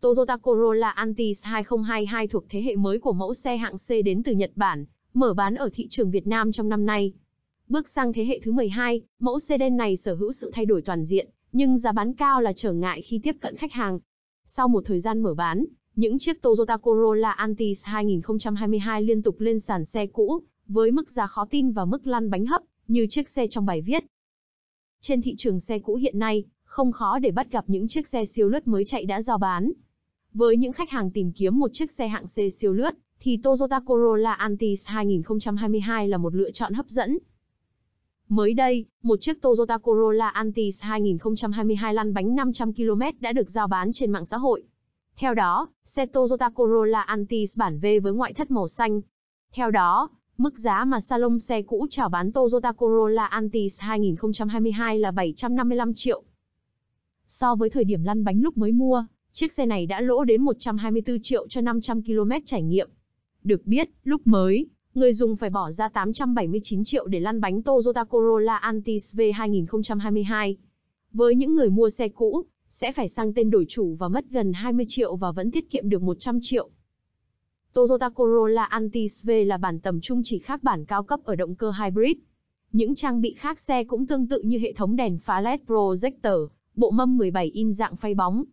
Toyota Corolla Altis 2022 thuộc thế hệ mới của mẫu xe hạng C đến từ Nhật Bản, mở bán ở thị trường Việt Nam trong năm nay. Bước sang thế hệ thứ 12, mẫu xe đen này sở hữu sự thay đổi toàn diện, nhưng giá bán cao là trở ngại khi tiếp cận khách hàng. Sau một thời gian mở bán, những chiếc Toyota Corolla Altis 2022 liên tục lên sàn xe cũ, với mức giá khó tin và mức lăn bánh hấp, như chiếc xe trong bài viết. Trên thị trường xe cũ hiện nay, không khó để bắt gặp những chiếc xe siêu lướt mới chạy đã giao bán, với những khách hàng tìm kiếm một chiếc xe hạng C siêu lướt, thì Toyota Corolla Altis 2022 là một lựa chọn hấp dẫn. Mới đây, một chiếc Toyota Corolla Altis 2022 lăn bánh 500 km đã được giao bán trên mạng xã hội. Theo đó, xe Toyota Corolla Altis bản V với ngoại thất màu xanh. Theo đó, mức giá mà salon xe cũ chào bán Toyota Corolla Altis 2022 là 755 triệu. So với thời điểm lăn bánh lúc mới mua, chiếc xe này đã lỗ đến 124 triệu cho 500 km trải nghiệm. Được biết, lúc mới, người dùng phải bỏ ra 879 triệu để lăn bánh Toyota Corolla Altis V 2022. Với những người mua xe cũ, sẽ phải sang tên đổi chủ và mất gần 20 triệu và vẫn tiết kiệm được 100 triệu. Toyota Corolla Altis V là bản tầm trung chỉ khác bản cao cấp ở động cơ hybrid. Những trang bị khác xe cũng tương tự như hệ thống đèn pha LED Projector, bộ mâm 17 in dạng phay bóng,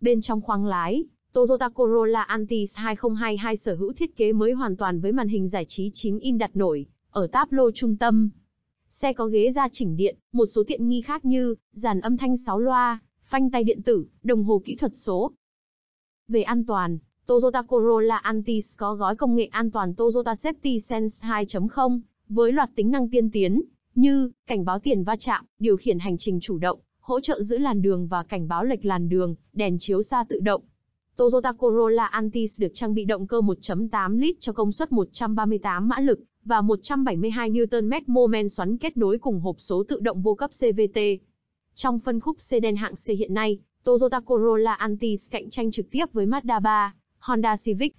bên trong khoang lái, Toyota Corolla Altis 2022 sở hữu thiết kế mới hoàn toàn với màn hình giải trí 9 in đặt nổi, ở táp lô trung tâm. Xe có ghế da chỉnh điện, một số tiện nghi khác như dàn âm thanh 6 loa, phanh tay điện tử, đồng hồ kỹ thuật số. Về an toàn, Toyota Corolla Altis có gói công nghệ an toàn Toyota Safety Sense 2.0 với loạt tính năng tiên tiến như cảnh báo tiền va chạm, điều khiển hành trình chủ động, hỗ trợ giữ làn đường và cảnh báo lệch làn đường, đèn chiếu xa tự động. Toyota Corolla Altis được trang bị động cơ 1.8 lít cho công suất 138 mã lực và 172 Nm mô-men xoắn kết nối cùng hộp số tự động vô cấp CVT. Trong phân khúc sedan hạng C hiện nay, Toyota Corolla Altis cạnh tranh trực tiếp với Mazda 3, Honda Civic,